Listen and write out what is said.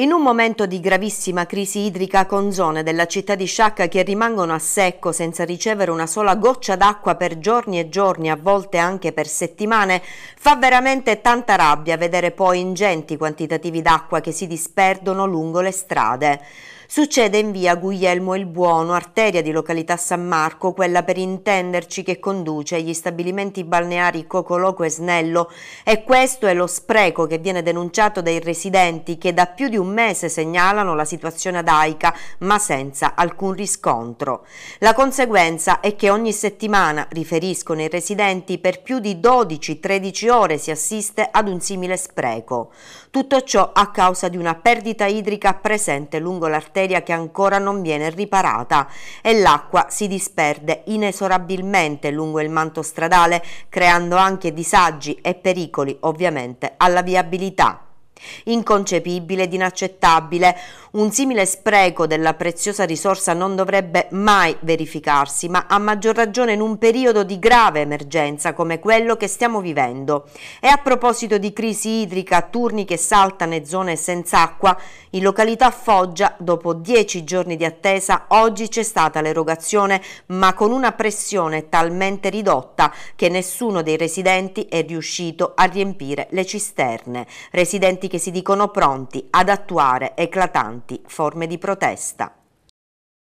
In un momento di gravissima crisi idrica con zone della città di Sciacca che rimangono a secco senza ricevere una sola goccia d'acqua per giorni e giorni, a volte anche per settimane, fa veramente tanta rabbia vedere poi ingenti quantitativi d'acqua che si disperdono lungo le strade. Succede in via Guglielmo il Buono, arteria di località San Marco, quella per intenderci che conduce agli stabilimenti balneari Cocoloco e Snello e questo è lo spreco che viene denunciato dai residenti che da più di un mese segnalano la situazione ad Aica ma senza alcun riscontro. La conseguenza è che ogni settimana, riferiscono i residenti, per più di 12-13 ore si assiste ad un simile spreco. Tutto ciò a causa di una perdita idrica presente lungo l'arteria arteria che ancora non viene riparata e l'acqua si disperde inesorabilmente lungo il manto stradale creando anche disagi e pericoli ovviamente alla viabilità. Inconcepibile ed inaccettabile, un simile spreco della preziosa risorsa non dovrebbe mai verificarsi, ma a maggior ragione in un periodo di grave emergenza come quello che stiamo vivendo. E a proposito di crisi idrica, turni che saltano e zone senza acqua, in località Foggia, dopo dieci giorni di attesa, oggi c'è stata l'erogazione, ma con una pressione talmente ridotta che nessuno dei residenti è riuscito a riempire le cisterne. Residenti che si dicono pronti ad attuare eclatanti forme di protesta.